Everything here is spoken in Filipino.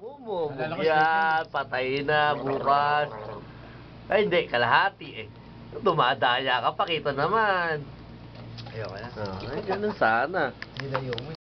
Bumubugyan, eh. patay na, bukas. Ay, hindi, kalahati eh. Dumadaya ka, pakita naman. Ayoko na. Oh, ay, ganun sana. Nilayo mo eh.